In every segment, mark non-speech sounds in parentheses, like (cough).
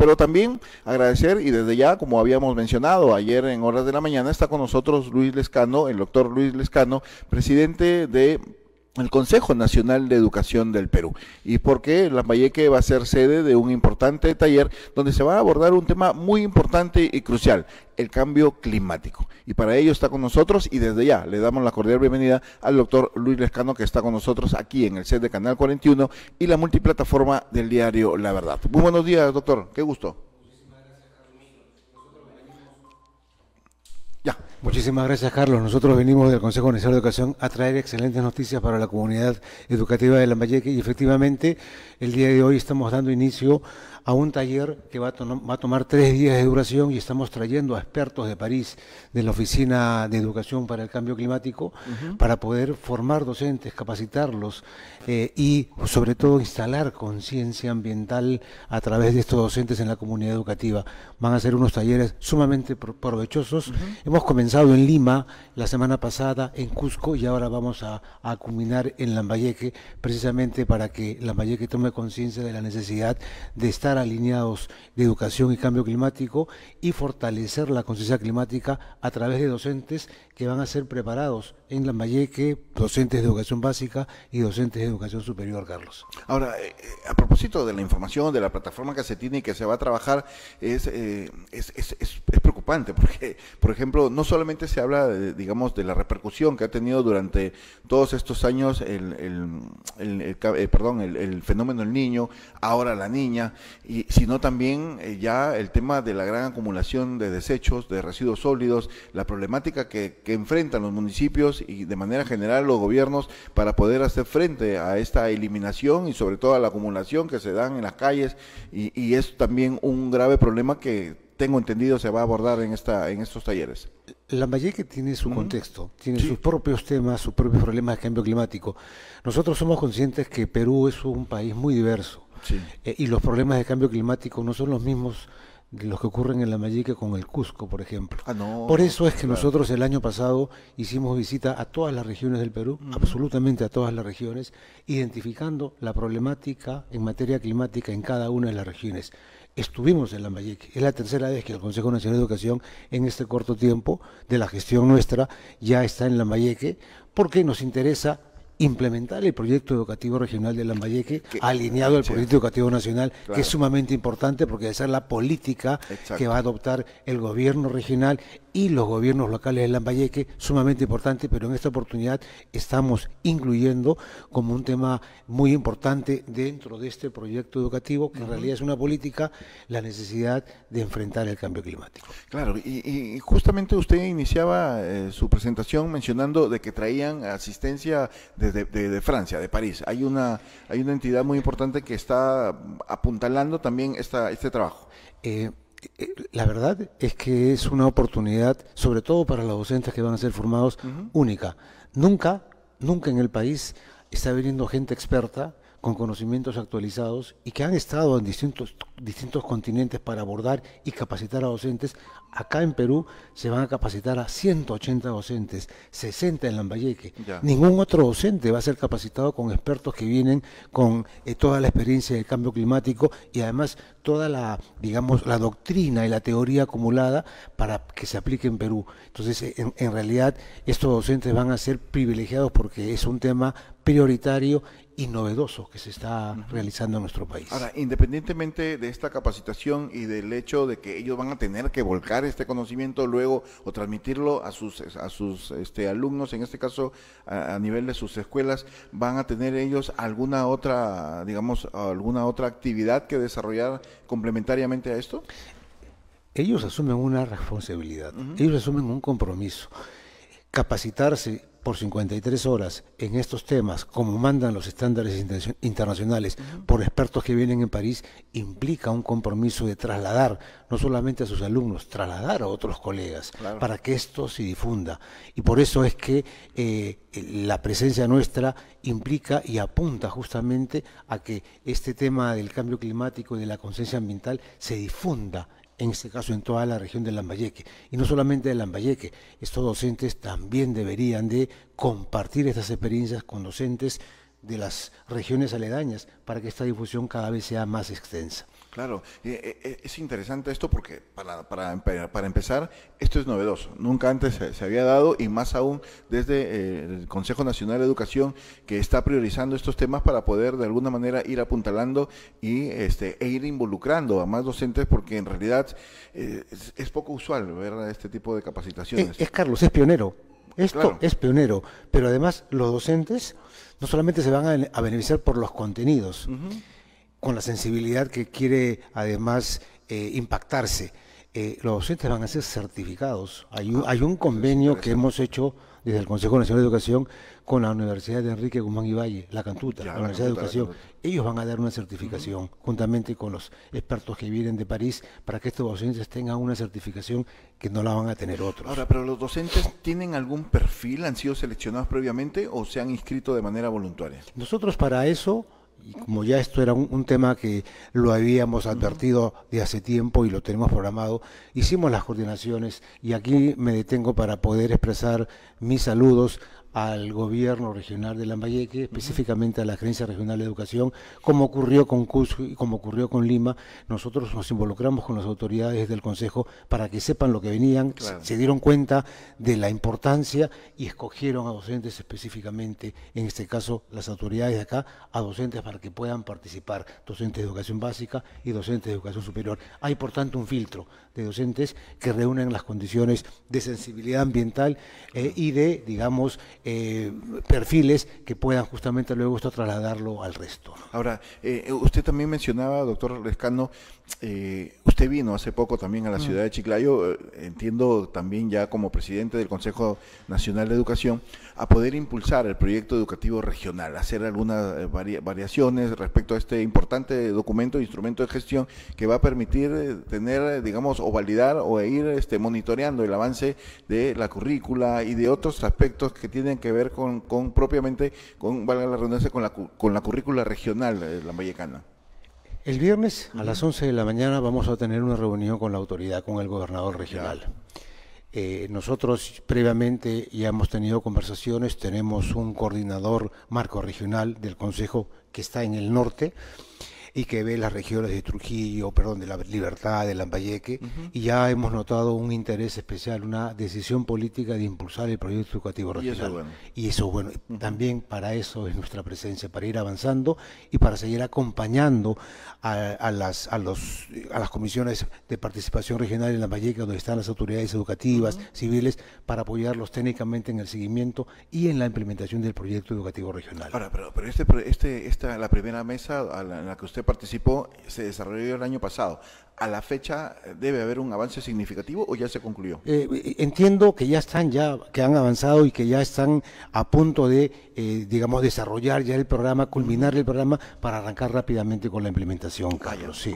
pero también agradecer y desde ya, como habíamos mencionado ayer en horas de la mañana, está con nosotros Luis Lescano, el doctor Luis Lescano, presidente de el Consejo Nacional de Educación del Perú y porque Lambayeque va a ser sede de un importante taller donde se va a abordar un tema muy importante y crucial, el cambio climático. Y para ello está con nosotros y desde ya le damos la cordial bienvenida al doctor Luis Lescano que está con nosotros aquí en el set de Canal 41 y la multiplataforma del diario La Verdad. Muy buenos días, doctor. Qué gusto. Muchísimas gracias, Carlos. Nosotros venimos del Consejo Nacional de Educación a traer excelentes noticias para la comunidad educativa de Lambayeque y efectivamente el día de hoy estamos dando inicio a un taller que va a, tomar tres días de duración y estamos trayendo a expertos de París, de la Oficina de Educación para el Cambio Climático, para poder formar docentes, capacitarlos eh, y sobre todo instalar conciencia ambiental a través de estos docentes en la comunidad educativa. Van a ser unos talleres sumamente provechosos. Hemos en Lima la semana pasada, en Cusco, y ahora vamos a, culminar en Lambayeque, precisamente para que Lambayeque tome conciencia de la necesidad de estar alineados de educación y cambio climático y fortalecer la conciencia climática a través de docentes que van a ser preparados en Lambayeque, docentes de educación básica y docentes de educación superior, Carlos. Ahora, eh, eh, a propósito de la información, de la plataforma que se tiene y que se va a trabajar, es, eh, es, es preocupante, porque, por ejemplo, no solo solamente se habla, de, digamos, de la repercusión que ha tenido durante todos estos años el, eh, perdón, el, fenómeno del niño, ahora la niña, y, sino también eh, ya el tema de la gran acumulación de desechos, de residuos sólidos, la problemática que, enfrentan los municipios y de manera general los gobiernos para poder hacer frente a esta eliminación y sobre todo a la acumulación que se dan en las calles y, y es también un grave problema que tengo entendido se va a abordar en esta en estos talleres. La Lambayeque tiene su contexto, tiene sus propios temas, sus propios problemas de cambio climático. Nosotros somos conscientes que Perú es un país muy diverso eh, y los problemas de cambio climático no son los mismos de los que ocurren en la Lambayeque con el Cusco, por ejemplo. Ah, por eso es que nosotros el año pasado hicimos visita a todas las regiones del Perú, absolutamente a todas las regiones, identificando la problemática en materia climática en cada una de las regiones estuvimos en Lambayeque. Es la tercera vez que el Consejo Nacional de Educación, en este corto tiempo de la gestión nuestra, ya está en Lambayeque, porque nos interesa implementar el proyecto educativo regional de Lambayeque alineado al proyecto educativo nacional, que es sumamente importante porque esa es la política que va a adoptar el gobierno regional y los gobiernos locales de Lambayeque, sumamente importante, pero en esta oportunidad estamos incluyendo como un tema muy importante dentro de este proyecto educativo, que en realidad es una política, la necesidad de enfrentar el cambio climático. Claro, y, justamente usted iniciaba eh, su presentación mencionando de que traían asistencia desde de, Francia, de París. Hay una, hay una entidad muy importante que está apuntalando también esta, este trabajo. Eh, eh, la verdad es que es una oportunidad, sobre todo para los docentes que van a ser formados, única. Nunca, nunca en el país está viniendo gente experta con conocimientos actualizados y que han estado en distintos, distintos continentes para abordar y capacitar a docentes. Acá en Perú se van a capacitar a 180 docentes, 60 en Lambayeque. Ningún otro docente va a ser capacitado con expertos que vienen con eh, toda la experiencia del cambio climático y además toda la, digamos, la doctrina y la teoría acumulada para que se aplique en Perú. Entonces, eh, en realidad, estos docentes van a ser privilegiados porque es un tema prioritario y novedoso que se está realizando en nuestro país. Ahora, independientemente de esta capacitación y del hecho de que ellos van a tener que volcar este conocimiento luego o transmitirlo a sus a sus este, alumnos, en este caso a, nivel de sus escuelas, van a tener ellos alguna otra, digamos, alguna otra actividad que desarrollar complementariamente a esto. Ellos asumen una responsabilidad, ellos asumen un compromiso. Capacitarse por 53 horas en estos temas, como mandan los estándares internacionales por expertos que vienen en París, implica un compromiso de trasladar, no solamente a sus alumnos, trasladar a otros colegas, para que esto se difunda. Y por eso es que eh, la presencia nuestra implica y apunta justamente a que este tema del cambio climático y de la conciencia ambiental se difunda en este caso en toda la región de Lambayeque. Y no solamente de Lambayeque, estos docentes también deberían de compartir estas experiencias con docentes de las regiones aledañas para que esta difusión cada vez sea más extensa. Claro, eh, eh, eh, es interesante esto porque para, para, para empezar, esto es novedoso, nunca antes se, había dado y más aún desde el Consejo Nacional de Educación que está priorizando estos temas para poder de alguna manera ir apuntalando y este, e ir involucrando a más docentes porque en realidad es, poco usual ver este tipo de capacitaciones. es Carlos, es pionero, esto es pionero, pero además los docentes no solamente se van a, beneficiar por los contenidos, con la sensibilidad que quiere además eh, impactarse, eh, los docentes van a ser certificados. Hay, ah, hay un convenio que hemos hecho desde el Consejo Nacional de Educación con la Universidad de Enrique Guzmán y Valle, la Cantuta, la Universidad de Educación. Ellos van a dar una certificación juntamente con los expertos que vienen de París para que estos docentes tengan una certificación que no la van a tener otros. Ahora, pero los docentes tienen algún perfil, han sido seleccionados previamente o se han inscrito de manera voluntaria? Nosotros para eso como ya esto era un, un, tema que lo habíamos advertido de hace tiempo y lo tenemos programado, hicimos las coordinaciones y aquí me detengo para poder expresar mis saludos al gobierno regional de Lambayeque, específicamente a la Agencia Regional de Educación, como ocurrió con Cusco y como ocurrió con Lima, nosotros nos involucramos con las autoridades del Consejo para que sepan lo que venían, se dieron cuenta de la importancia y escogieron a docentes específicamente, en este caso las autoridades de acá, a docentes para que puedan participar, docentes de educación básica y docentes de educación superior. Hay por tanto un filtro de docentes que reúnen las condiciones de sensibilidad ambiental eh, y de, digamos, eh, perfiles que puedan justamente luego esto trasladarlo al resto. Ahora, eh, usted también mencionaba, doctor Lescano, eh, usted vino hace poco también a la mm. ciudad de Chiclayo, eh, entiendo también ya como presidente del Consejo Nacional de Educación, a poder impulsar el proyecto educativo regional, hacer algunas variaciones respecto a este importante documento, e instrumento de gestión que va a permitir tener, digamos, o validar o e ir este, monitoreando el avance de la currícula y de otros aspectos que tienen que ver con, con propiamente, con, valga la redundancia, con la, con la currícula regional de eh, la Vallecana. El viernes a las 11 de la mañana vamos a tener una reunión con la autoridad, con el gobernador regional. Eh, nosotros previamente ya hemos tenido conversaciones, tenemos un coordinador marco regional del Consejo que está en el norte y que ve las regiones de Trujillo, perdón, de la Libertad, de Lambayeque, y ya hemos notado un interés especial, una decisión política de impulsar el proyecto educativo regional. Y eso bueno. también para eso es nuestra presencia, para ir avanzando y para seguir acompañando a, las, los, a las comisiones de participación regional en Lambayeque, donde están las autoridades educativas, civiles, para apoyarlos técnicamente en el seguimiento y en la implementación del proyecto educativo regional. Ahora, pero, pero este, este, esta, la primera mesa en la que usted participó se desarrolló el año pasado. ¿A la fecha eh, debe haber un avance significativo o ya se concluyó? Eh, eh, entiendo que ya están, ya que han avanzado y que ya están a punto de, digamos, desarrollar ya el programa, culminar el programa para arrancar rápidamente con la implementación, ah, Carlos.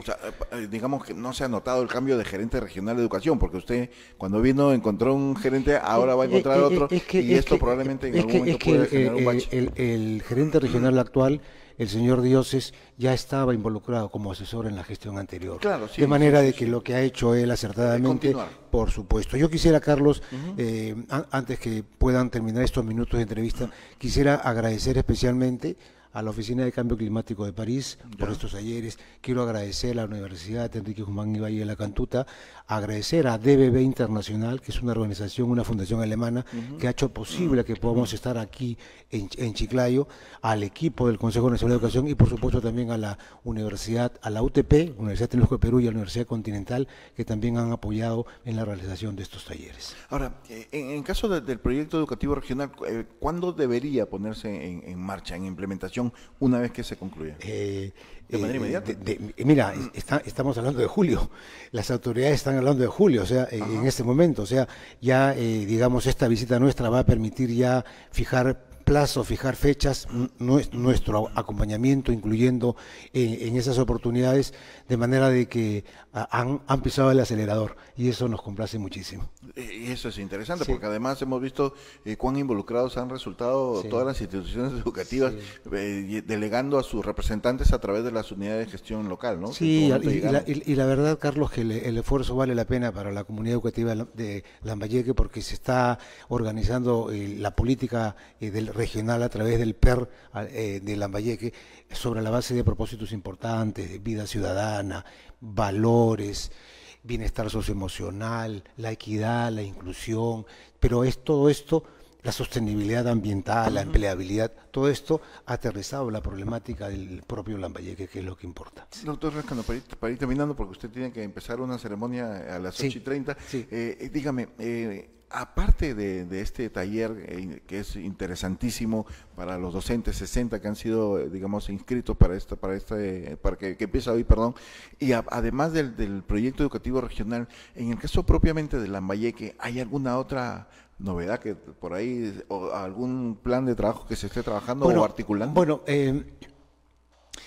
digamos que no se ha notado el cambio de gerente regional de educación, porque usted cuando vino encontró un gerente, ahora va a encontrar otro, y esto probablemente en algún momento puede generar un bache. el gerente regional actual el señor Dioses ya estaba involucrado como asesor en la gestión anterior. de manera de que lo que ha hecho él acertadamente, por supuesto. Yo quisiera, Carlos, eh, antes que puedan terminar estos minutos de entrevista, quisiera agradecer especialmente a la Oficina de Cambio Climático de París por estos talleres. Quiero agradecer a la Universidad de Enrique Guzmán y Valle de la Cantuta, agradecer a DBB Internacional, que es una organización, una fundación alemana, que ha hecho posible que podamos estar aquí en, Chiclayo, al equipo del Consejo Nacional de Educación y por supuesto también a la Universidad, a la UTP, Universidad Tecnológica de Perú y a la Universidad Continental, que también han apoyado en la realización de estos talleres. Ahora, eh, en, caso del proyecto educativo regional, eh, ¿cuándo debería ponerse en marcha, en implementación? una vez que se concluya? Eh, eh, de manera inmediata. mira, estamos hablando de julio. Las autoridades están hablando de julio, o sea, eh, en este momento. O sea, ya, digamos, esta visita nuestra va a permitir ya fijar plazo, fijar fechas, nuestro acompañamiento, incluyendo eh, en esas oportunidades, de manera de que han, pisado el acelerador y eso nos complace muchísimo. Y eh, eso es interesante porque además hemos visto eh, cuán involucrados han resultado todas las instituciones (laughs) educativas delegando a sus representantes a través de las unidades de gestión local, ¿no? Sí, y, la, verdad, Carlos, que el, esfuerzo vale la pena para la comunidad educativa de Lambayeque porque se está organizando la política del regional a través del PER eh, de Lambayeque sobre la base de propósitos importantes, de vida ciudadana, valores, bienestar socioemocional, la equidad, la inclusión, pero es todo esto la sostenibilidad ambiental, la empleabilidad, todo esto aterrizado la problemática del propio Lambayeque, que es lo que importa. Doctor Rascano, para ir, terminando, porque usted tiene que empezar una ceremonia a las sí, y 30, eh, dígame, eh, aparte de, este taller eh, que es interesantísimo para los docentes 60 que han sido eh, digamos inscritos para esta para este para que, que empieza hoy perdón y además del, proyecto educativo regional en el caso propiamente de Lambayeque hay alguna otra novedad que por ahí o algún plan de trabajo que se esté trabajando o articulando bueno eh,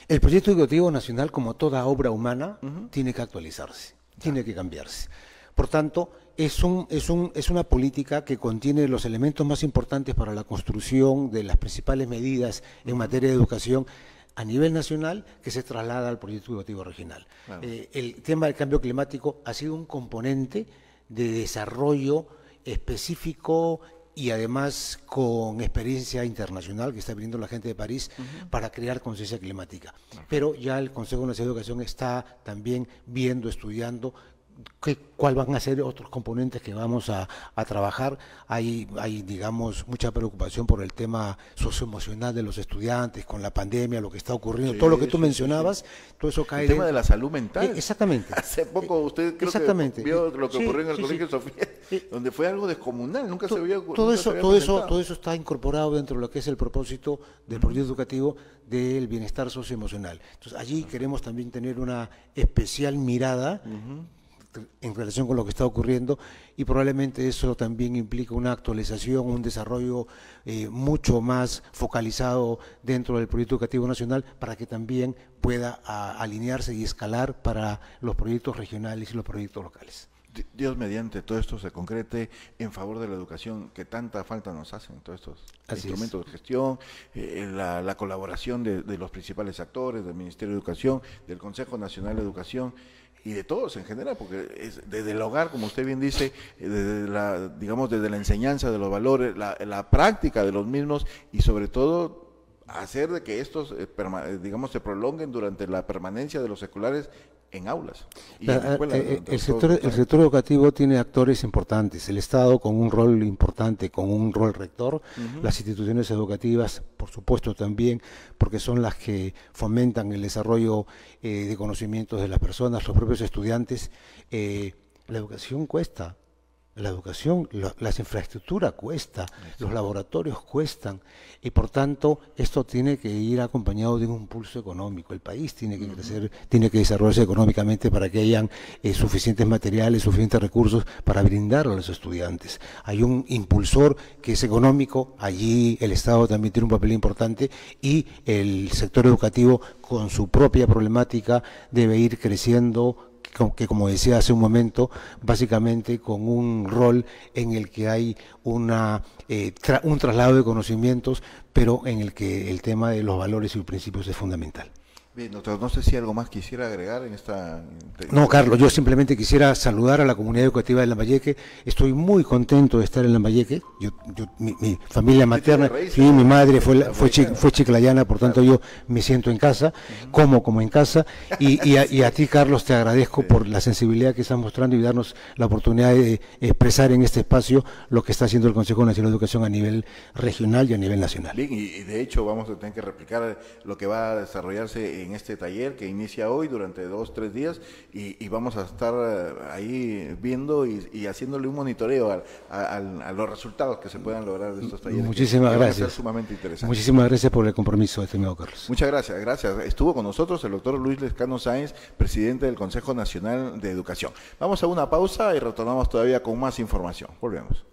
el proyecto educativo nacional como toda obra humana tiene que actualizarse tiene que cambiarse por tanto es, un, es, un, es una política que contiene los elementos más importantes para la construcción de las principales medidas en materia de educación a nivel nacional que se traslada al proyecto educativo regional. Eh, el tema del cambio climático ha sido un componente de desarrollo específico y además con experiencia internacional que está viniendo la gente de París para crear conciencia climática. Pero ya el Consejo Nacional de Educación está también viendo, estudiando cuál van a ser otros componentes que vamos a, trabajar. Hay, hay, digamos, mucha preocupación por el tema socioemocional de los estudiantes, con la pandemia, lo que está ocurriendo, todo lo que tú mencionabas, todo eso cae. El tema de la salud mental. Eh, exactamente. (laughs) Hace poco eh, usted creo exactamente. que vio lo que ocurrió en el Colegio Sofía, donde fue algo descomunal, nunca se había Todo eso, todo eso, todo eso está incorporado dentro de lo que es el propósito del proyecto educativo del bienestar socioemocional. Entonces allí queremos también tener una especial mirada en relación con lo que está ocurriendo y probablemente eso también implica una actualización, un desarrollo eh, mucho más focalizado dentro del proyecto educativo nacional para que también pueda alinearse y escalar para los proyectos regionales y los proyectos locales. Dios mediante todo esto se concrete en favor de la educación que tanta falta nos hacen todos estos instrumentos de gestión, eh, eh, la, colaboración de, los principales actores, del Ministerio de Educación, del Consejo Nacional de Educación y de todos en general, porque es desde el hogar, como usted bien dice, eh, desde la, digamos, desde la enseñanza de los valores, la, práctica de los mismos y sobre todo hacer de que estos, eh, eh, digamos, se prolonguen durante la permanencia de los seculares en aulas. el, sector, educativo tiene actores importantes, el Estado con un rol importante, con un rol rector, las instituciones educativas, por supuesto también, porque son las que fomentan el desarrollo eh, de conocimientos de las personas, los propios estudiantes. Eh, la educación cuesta, la educación, la, las infraestructuras cuesta, los laboratorios cuestan y por tanto esto tiene que ir acompañado de un impulso económico. El país tiene que crecer, tiene que desarrollarse económicamente para que hayan eh, suficientes materiales, suficientes recursos para brindar a los estudiantes. Hay un impulsor que es económico, allí el Estado también tiene un papel importante y el sector educativo con su propia problemática debe ir creciendo que como decía hace un momento, básicamente con un rol en el que hay eh, un traslado de conocimientos, pero en el que el tema de los valores y los principios es fundamental. Bien, no sé si algo más quisiera agregar en esta... No, Carlos, yo simplemente quisiera saludar a la comunidad educativa de Lambayeque. Estoy muy contento de estar en Lambayeque. mi, familia materna, mi madre fue, fue, chiclayana, por tanto yo me siento en casa, como como en casa. Y, a, ti, Carlos, te agradezco por la sensibilidad que estás mostrando y darnos la oportunidad de expresar en este espacio lo que está haciendo el Consejo Nacional de Educación a nivel regional y a nivel nacional. Bien, y, de hecho vamos a tener que replicar lo que va a desarrollarse en este taller que inicia hoy durante dos, tres días y, vamos a estar eh, ahí viendo y, haciéndole un monitoreo a, los resultados que se puedan lograr de estos talleres. Muchísimas gracias. sumamente interesante. Muchísimas gracias por el compromiso, estimado Carlos. Muchas gracias, gracias. Estuvo con nosotros el doctor Luis Lescano Sáenz, presidente del Consejo Nacional de Educación. Vamos a una pausa y retornamos todavía con más información. Volvemos.